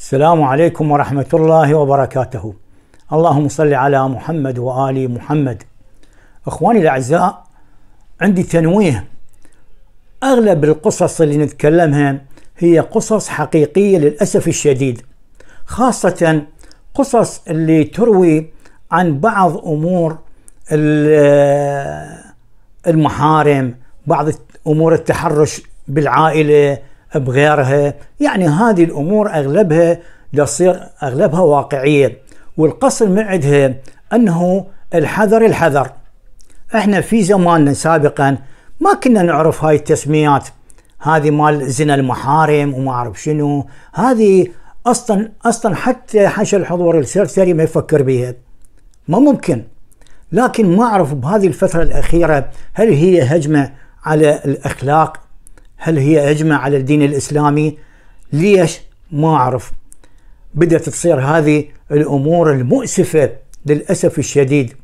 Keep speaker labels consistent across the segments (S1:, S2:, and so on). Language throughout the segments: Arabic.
S1: السلام عليكم ورحمة الله وبركاته اللهم صل على محمد وآل محمد أخواني الأعزاء عندي تنويه أغلب القصص اللي نتكلمها هي قصص حقيقية للأسف الشديد خاصة قصص اللي تروي عن بعض أمور المحارم بعض أمور التحرش بالعائلة بغيرها يعني هذه الأمور أغلبها تصير أغلبها واقعية والقصر من عندها أنه الحذر الحذر احنا في زماننا سابقا ما كنا نعرف هاي التسميات هذه مال زنا المحارم وما اعرف شنو هذه اصلا اصلا حتى حشى الحضور السرسري ما يفكر بها ما ممكن لكن ما اعرف بهذه الفتره الاخيره هل هي هجمه على الاخلاق هل هي اجمع على الدين الاسلامي ليش ما اعرف بدات تصير هذه الامور المؤسفه للاسف الشديد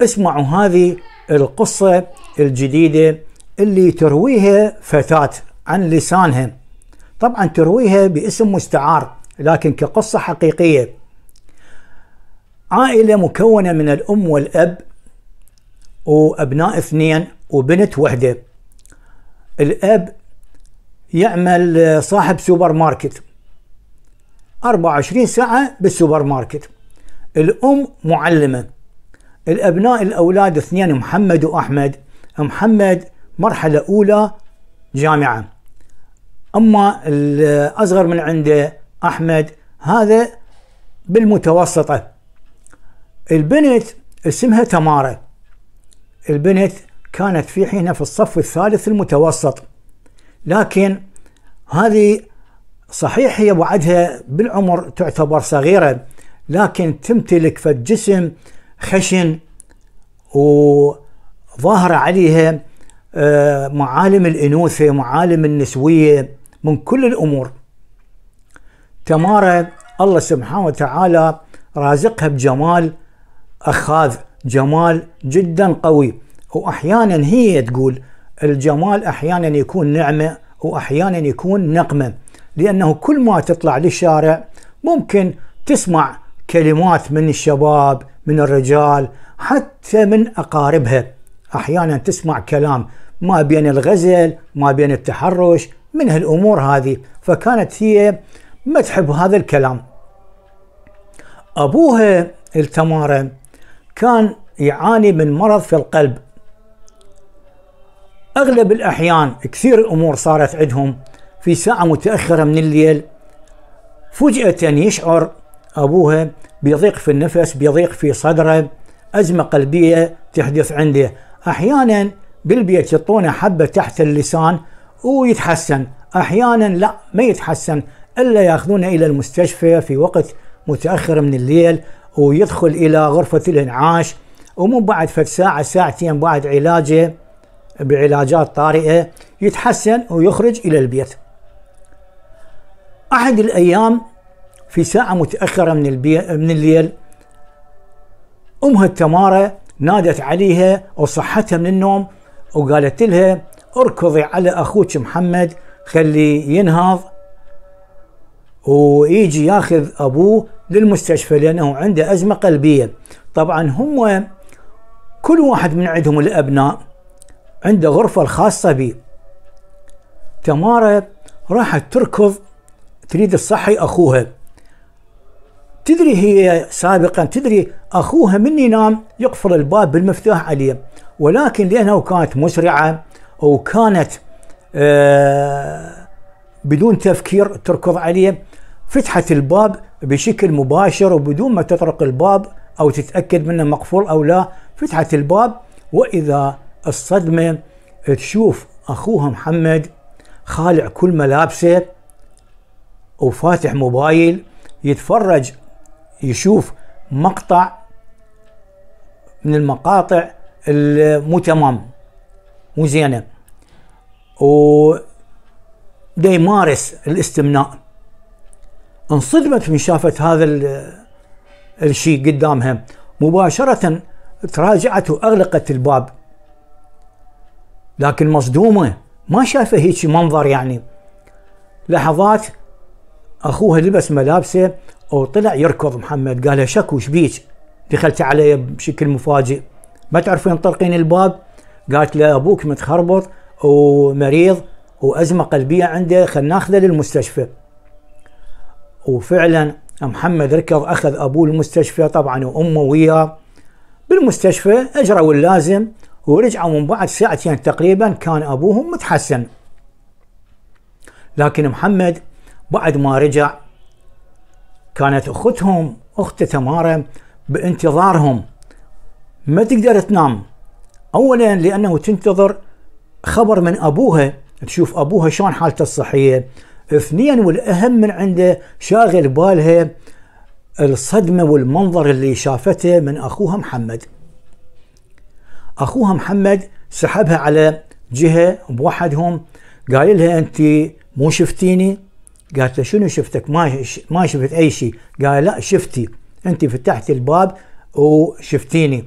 S1: اسمعوا هذه القصه الجديده اللي ترويها فتاه عن لسانها طبعا ترويها باسم مستعار لكن كقصه حقيقيه عائله مكونه من الام والاب وابناء اثنين وبنت وحده الاب يعمل آه، صاحب سوبر ماركت 24 ساعة بالسوبر ماركت الأم معلمة الأبناء الأولاد اثنين محمد وأحمد محمد مرحلة أولى جامعة أما الأصغر من عنده أحمد هذا بالمتوسطة البنت اسمها تمارة البنت كانت في حينها في الصف الثالث المتوسط لكن هذه صحيح هي بعدها بالعمر تعتبر صغيرة لكن تمتلك في الجسم خشن وظاهرة عليها آه، معالم الأنوثة معالم النسوية من كل الأمور تمارة الله سبحانه وتعالى رازقها بجمال أخاذ جمال جدا قوي واحيانا هي تقول الجمال احيانا يكون نعمه واحيانا يكون نقمه لانه كل ما تطلع للشارع ممكن تسمع كلمات من الشباب من الرجال حتى من اقاربها احيانا تسمع كلام ما بين الغزل ما بين التحرش من هالامور هذه فكانت هي ما تحب هذا الكلام ابوها التماره كان يعاني من مرض في القلب اغلب الاحيان كثير الامور صارت عندهم في ساعه متاخره من الليل فجاه يشعر ابوها بضيق في النفس بيضيق في صدره ازمه قلبيه تحدث عنده احيانا بالبيت يعطونه حبه تحت اللسان ويتحسن احيانا لا ما يتحسن الا ياخذونه الى المستشفى في وقت متاخر من الليل ويدخل الى غرفه الانعاش ومو بعد فد ساعه ساعتين بعد علاجه بعلاجات طارئة يتحسن ويخرج إلى البيت أحد الأيام في ساعة متأخرة من, البي... من الليل أمها التمارة نادت عليها وصحتها من النوم وقالت لها اركضي على أخوك محمد خليه ينهض ويجي ياخذ أبوه للمستشفى لأنه عنده أزمة قلبية طبعا هم كل واحد من عندهم الأبناء عنده غرفة الخاصة بي تمارا راحت تركض تريد تصحي أخوها تدري هي سابقا تدري أخوها من ينام يقفل الباب بالمفتاح عليه ولكن لأنها كانت مسرعة وكانت آه بدون تفكير تركض عليه فتحت الباب بشكل مباشر وبدون ما تطرق الباب أو تتأكد منه مقفول أو لا فتحت الباب وإذا الصدمة تشوف أخوها محمد خالع كل ملابسه وفاتح موبايل يتفرج يشوف مقطع من المقاطع المو تمام مو زينه و يمارس الاستمناء انصدمت من شافت هذا الشيء قدامها مباشرة تراجعت وأغلقت الباب لكن مصدومة ما شايفة هيك منظر يعني لحظات أخوها لبس ملابسه وطلع يركض محمد قال له شكو شبيك دخلت علي بشكل مفاجئ ما تعرفين تطرقين الباب قالت له أبوك متخربط ومريض وأزمة قلبية عنده خلينا ناخذه للمستشفى وفعلا محمد ركض أخذ أبوه المستشفى طبعا وأمه وياه بالمستشفى أجروا اللازم ورجعوا من بعد ساعتين تقريبا كان أبوهم متحسن لكن محمد بعد ما رجع كانت أختهم أخت تمارة بانتظارهم ما تقدر تنام أولا لأنه تنتظر خبر من أبوها تشوف أبوها شلون حالته الصحية اثنين والأهم من عنده شاغل بالها الصدمة والمنظر اللي شافته من أخوها محمد اخوها محمد سحبها على جهه بوحدهم قال لها انت مو شفتيني؟ قالت له شنو شفتك؟ ما ما شفت اي شيء، قال لا شفتي انت فتحت الباب وشفتيني.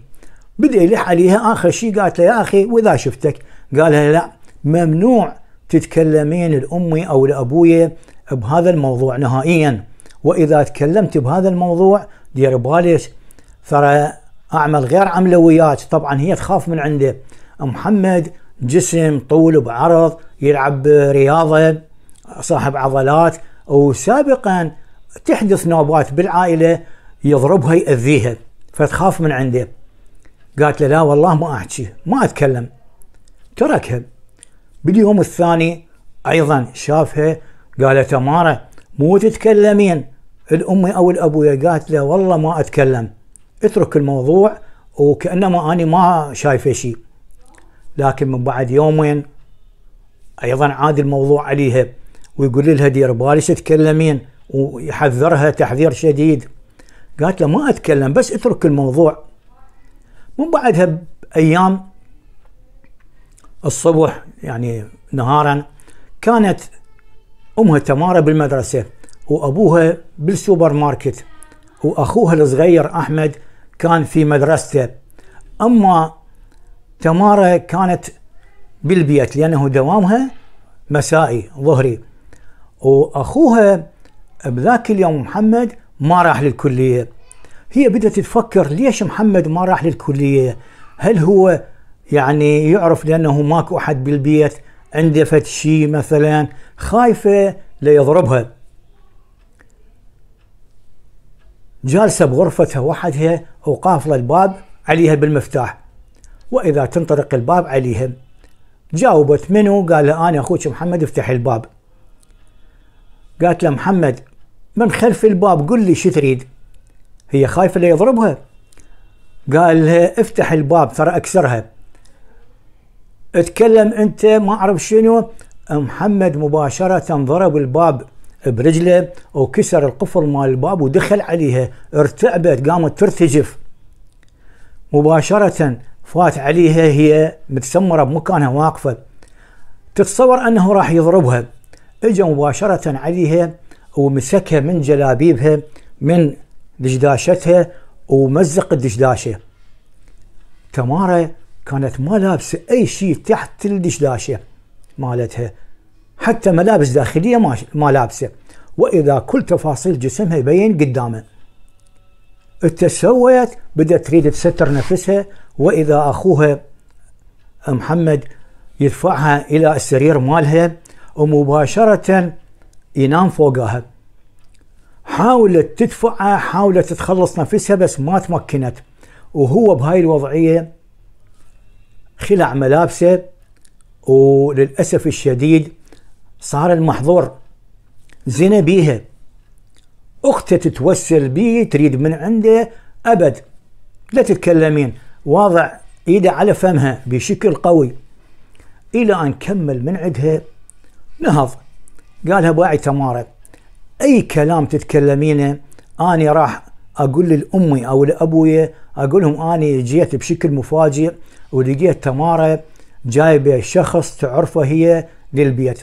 S1: بدا يلح عليها اخر شيء قالت له يا اخي واذا شفتك؟ قال لها لا ممنوع تتكلمين لامي او لابويا بهذا الموضوع نهائيا واذا تكلمت بهذا الموضوع دير بالك ترى اعمل غير عمله وياك طبعا هي تخاف من عنده محمد جسم طول بعرض يلعب رياضه صاحب عضلات وسابقا تحدث نوبات بالعائله يضربها ياذيها فتخاف من عنده قالت له لا والله ما احكي ما اتكلم تركها باليوم الثاني ايضا شافها قالت تمارة مو تتكلمين الامي او الابويا قالت له والله ما اتكلم اترك الموضوع وكانما اني ما شايفه شيء لكن من بعد يومين ايضا عاد الموضوع عليها ويقول لها دير بالك تتكلمين ويحذرها تحذير شديد قالت له ما اتكلم بس اترك الموضوع من بعدها بايام الصبح يعني نهارا كانت امها تماره بالمدرسه وابوها بالسوبر ماركت واخوها الصغير احمد كان في مدرسته اما تمارا كانت بالبيت لانه دوامها مسائي ظهري واخوها بذاك اليوم محمد ما راح للكليه هي بدأت تفكر ليش محمد ما راح للكليه هل هو يعني يعرف لانه ماكو احد بالبيت عنده فد شيء مثلا خايفه ليضربها جالسة بغرفتها وحدها وقافلة الباب عليها بالمفتاح وإذا تنطرق الباب عليها جاوبت منو قال لها أنا أخوك محمد افتح الباب قالت له محمد من خلف الباب قل لي شو تريد هي خايفة لا يضربها قال لها افتح الباب ترى أكسرها اتكلم أنت ما أعرف شنو محمد مباشرة ضرب الباب برجله وكسر القفل مال الباب ودخل عليها ارتعبت قامت ترتجف مباشرة فات عليها هي متسمرة بمكانها واقفة تتصور أنه راح يضربها اجى مباشرة عليها ومسكها من جلابيبها من دشداشتها ومزق الدشداشة تمارة كانت ما لابسة أي شيء تحت الدشداشة مالتها حتى ملابس داخلية ما لابسه وإذا كل تفاصيل جسمها يبين قدامه التسويت بدأت تريد تستر نفسها وإذا أخوها محمد يدفعها إلى السرير مالها ومباشرة ينام فوقها حاولت تدفعها حاولت تتخلص نفسها بس ما تمكنت وهو بهاي الوضعية خلع ملابسه وللأسف الشديد صار المحظور زنا بيها أخته تتوسل بيه تريد من عنده أبد لا تتكلمين واضع إيده على فمها بشكل قوي إلى أن كمل من عندها نهض قالها باعي تمارة أي كلام تتكلمينه أنا راح أقول لأمي أو لأبويا أقول لهم أنا جيت بشكل مفاجئ ولقيت تمارة جايبة شخص تعرفه هي للبيت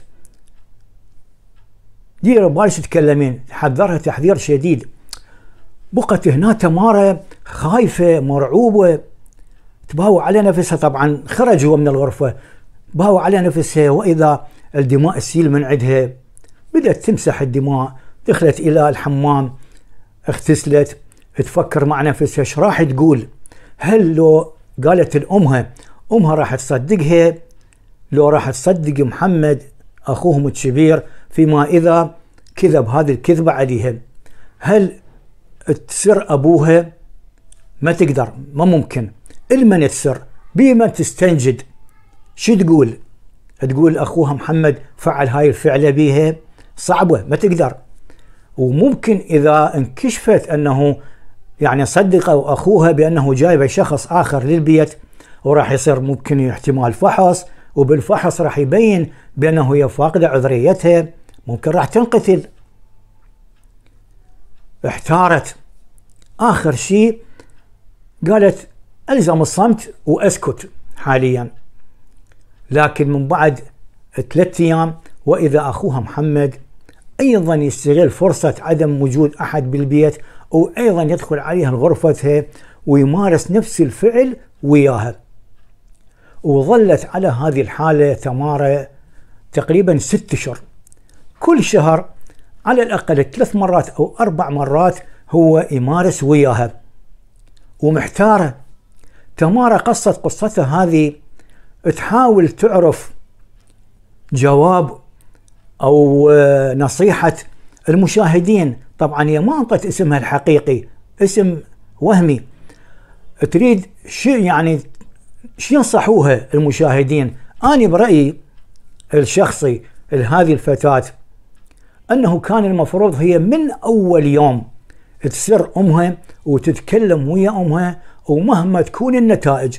S1: دير بالش تكلمين حذرها تحذير شديد بقت هنا تمارة خايفة مرعوبة تباوى على نفسها طبعا خرج هو من الغرفة باوى على نفسها وإذا الدماء السيل من عندها بدأت تمسح الدماء دخلت إلى الحمام اغتسلت تفكر مع نفسها ايش راح تقول هل لو قالت لأمها أمها راح تصدقها لو راح تصدق محمد أخوهم الكبير فيما إذا كذب هذه الكذبة عليها هل تسر أبوها ما تقدر ما ممكن المن تسر بمن تستنجد شو تقول تقول أخوها محمد فعل هاي الفعلة بيها صعبة ما تقدر وممكن إذا انكشفت أنه يعني صدقوا أخوها بأنه جايبة شخص آخر للبيت وراح يصير ممكن احتمال فحص وبالفحص راح يبين بأنه هي فاقدة عذريتها ممكن راح تنقتل احتارت آخر شيء قالت ألزم الصمت وأسكت حاليا لكن من بعد ثلاثة أيام وإذا أخوها محمد أيضا يستغل فرصة عدم وجود أحد بالبيت وأيضا يدخل عليها غرفتها ويمارس نفس الفعل وياها وظلت على هذه الحالة تمارة تقريبا ست أشهر كل شهر على الأقل ثلاث مرات أو أربع مرات هو يمارس وياها ومحتارة تمارا قصت قصتها هذه تحاول تعرف جواب أو آه، نصيحة المشاهدين طبعا هي ما أنطت اسمها الحقيقي اسم وهمي تريد شيء يعني شو ينصحوها المشاهدين أنا برأيي الشخصي لهذه الفتاة أنه كان المفروض هي من أول يوم تسر أمها وتتكلم ويا أمها ومهما تكون النتائج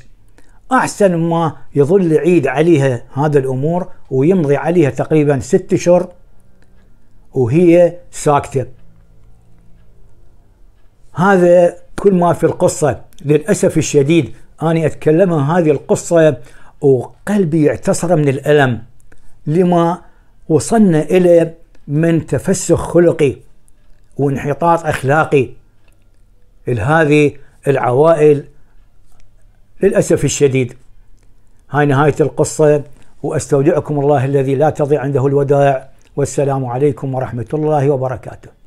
S1: أحسن ما يظل عيد عليها هذا الأمور ويمضي عليها تقريبا ست أشهر وهي ساكتة هذا كل ما في القصة للأسف الشديد اني أتكلمها هذه القصة وقلبي يعتصر من الألم لما وصلنا إلى من تفسخ خلقي وانحطاط اخلاقي لهذه العوائل للاسف الشديد هاي نهايه القصه واستودعكم الله الذي لا تضيع عنده الودائع والسلام عليكم ورحمه الله وبركاته